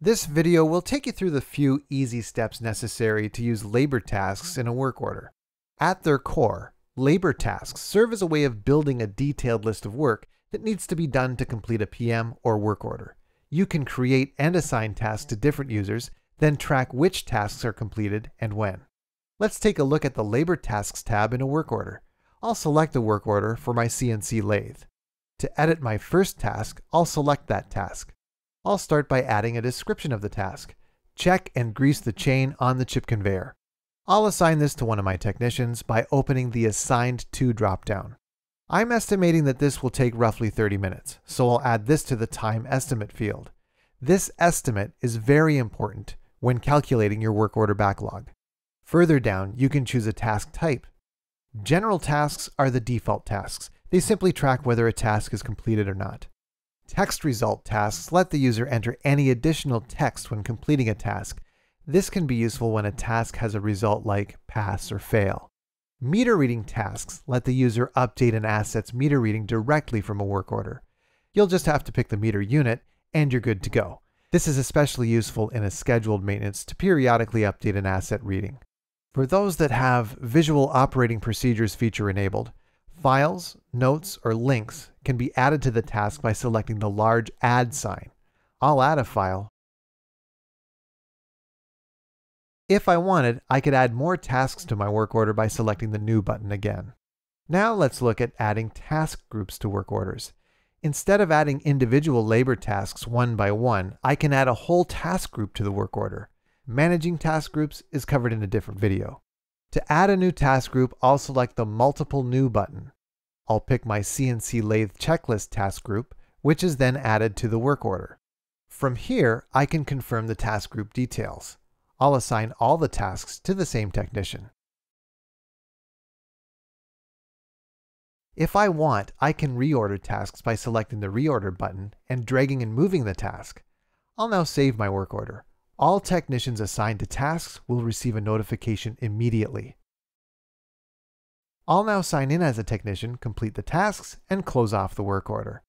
This video will take you through the few easy steps necessary to use labor tasks in a work order. At their core, labor tasks serve as a way of building a detailed list of work that needs to be done to complete a PM or work order. You can create and assign tasks to different users, then track which tasks are completed and when. Let's take a look at the Labor Tasks tab in a work order. I'll select a work order for my CNC lathe. To edit my first task, I'll select that task. I'll start by adding a description of the task. Check and grease the chain on the chip conveyor. I'll assign this to one of my technicians by opening the Assigned To dropdown. I'm estimating that this will take roughly 30 minutes, so I'll add this to the time estimate field. This estimate is very important when calculating your work order backlog. Further down, you can choose a task type. General tasks are the default tasks. They simply track whether a task is completed or not. Text result tasks let the user enter any additional text when completing a task. This can be useful when a task has a result like pass or fail. Meter reading tasks let the user update an asset's meter reading directly from a work order. You'll just have to pick the meter unit and you're good to go. This is especially useful in a scheduled maintenance to periodically update an asset reading. For those that have visual operating procedures feature enabled, Files, notes, or links can be added to the task by selecting the large add sign. I'll add a file. If I wanted, I could add more tasks to my work order by selecting the new button again. Now let's look at adding task groups to work orders. Instead of adding individual labor tasks one by one, I can add a whole task group to the work order. Managing task groups is covered in a different video. To add a new task group, I'll select the Multiple New button. I'll pick my CNC Lathe Checklist task group, which is then added to the work order. From here, I can confirm the task group details. I'll assign all the tasks to the same technician. If I want, I can reorder tasks by selecting the Reorder button and dragging and moving the task. I'll now save my work order. All technicians assigned to tasks will receive a notification immediately. I'll now sign in as a technician, complete the tasks, and close off the work order.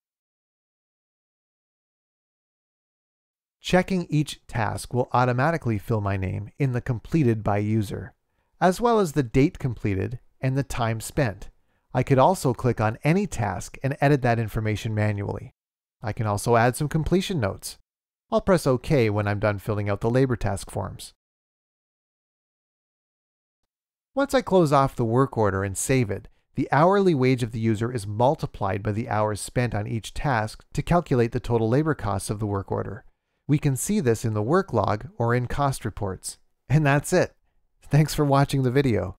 Checking each task will automatically fill my name in the completed by user, as well as the date completed and the time spent. I could also click on any task and edit that information manually. I can also add some completion notes. I'll press OK when I'm done filling out the labor task forms. Once I close off the work order and save it, the hourly wage of the user is multiplied by the hours spent on each task to calculate the total labor costs of the work order. We can see this in the work log or in cost reports. And that's it. Thanks for watching the video.